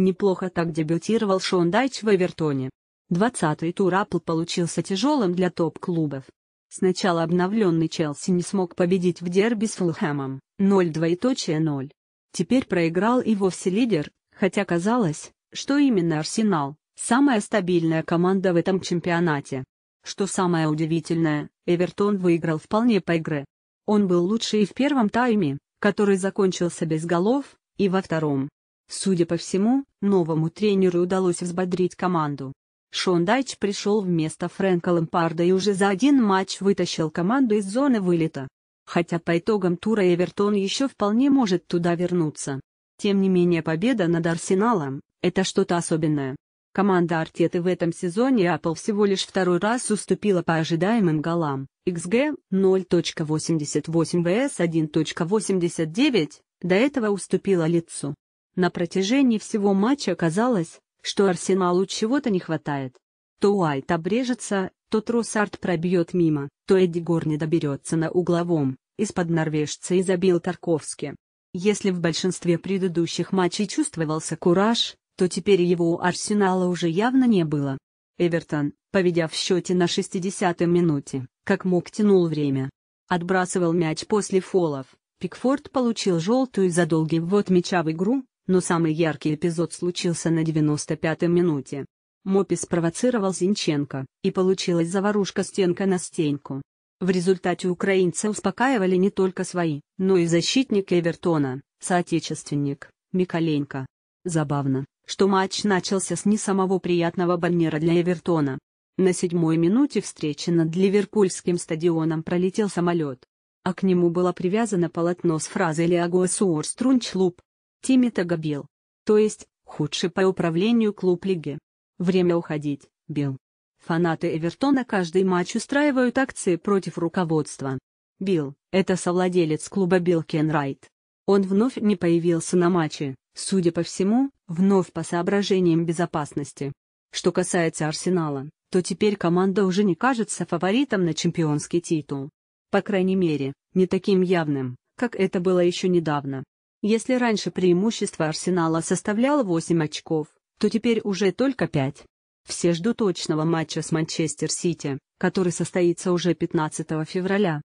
Неплохо так дебютировал Шон Дайч в Эвертоне. 20-й тур Апл получился тяжелым для топ-клубов. Сначала обновленный Челси не смог победить в дерби с Фулхэмом, 0-2.0. Теперь проиграл и вовсе лидер, хотя казалось, что именно Арсенал – самая стабильная команда в этом чемпионате. Что самое удивительное, Эвертон выиграл вполне по игре. Он был лучше и в первом тайме, который закончился без голов, и во втором. Судя по всему, новому тренеру удалось взбодрить команду. Шон Дайч пришел вместо Фрэнка Лампарда и уже за один матч вытащил команду из зоны вылета. Хотя по итогам тура Эвертон еще вполне может туда вернуться. Тем не менее победа над Арсеналом – это что-то особенное. Команда Артеты в этом сезоне Apple всего лишь второй раз уступила по ожидаемым голам. XG 0.88 vs 1.89, до этого уступила лицу. На протяжении всего матча казалось, что Арсеналу чего-то не хватает. То Уайт обрежется, то Тросард пробьет мимо, то Эдди Гор не доберется на угловом, из-под норвежца и забил Тарковски. Если в большинстве предыдущих матчей чувствовался кураж, то теперь его у Арсенала уже явно не было. Эвертон, поведя в счете на 60-й минуте, как мог тянул время. Отбрасывал мяч после фолов, Пикфорд получил желтую за долгий ввод мяча в игру, но самый яркий эпизод случился на 95-й минуте. Мопи спровоцировал Зинченко, и получилась заварушка стенка на стенку. В результате украинца успокаивали не только свои, но и защитник Эвертона, соотечественник, Миколенко. Забавно, что матч начался с не самого приятного баннера для Эвертона. На седьмой минуте встречи над Ливерпульским стадионом пролетел самолет. А к нему было привязано полотно с фразой «Лиагуасуор Струнчлуп», Тимита Габил. То есть, худший по управлению клуб лиги. Время уходить, Билл. Фанаты Эвертона каждый матч устраивают акции против руководства. Билл, это совладелец клуба Билл Кенрайт. Он вновь не появился на матче, судя по всему, вновь по соображениям безопасности. Что касается Арсенала, то теперь команда уже не кажется фаворитом на чемпионский титул. По крайней мере, не таким явным, как это было еще недавно. Если раньше преимущество Арсенала составляло 8 очков, то теперь уже только 5. Все ждут точного матча с Манчестер-Сити, который состоится уже 15 февраля.